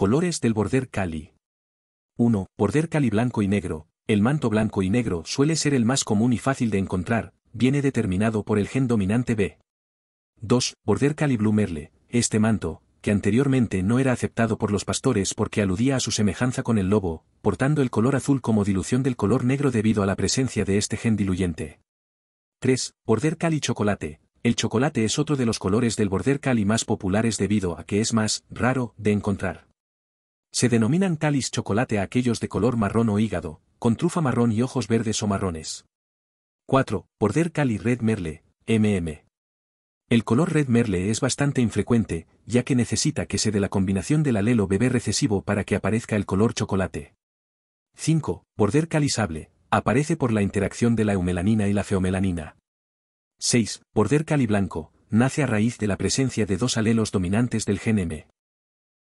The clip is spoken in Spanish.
Colores del Border Cali. 1. Border Cali blanco y negro. El manto blanco y negro suele ser el más común y fácil de encontrar, viene determinado por el gen dominante B. 2. Border Cali Blue Merle. Este manto, que anteriormente no era aceptado por los pastores porque aludía a su semejanza con el lobo, portando el color azul como dilución del color negro debido a la presencia de este gen diluyente. 3. Border Cali Chocolate. El chocolate es otro de los colores del Border Cali más populares debido a que es más raro de encontrar. Se denominan cáliz chocolate a aquellos de color marrón o hígado, con trufa marrón y ojos verdes o marrones. 4. Border Cali Red Merle, MM. El color red merle es bastante infrecuente, ya que necesita que se dé la combinación del alelo bebé recesivo para que aparezca el color chocolate. 5. Border sable Aparece por la interacción de la eumelanina y la feomelanina. 6. Border cali blanco. Nace a raíz de la presencia de dos alelos dominantes del gen M.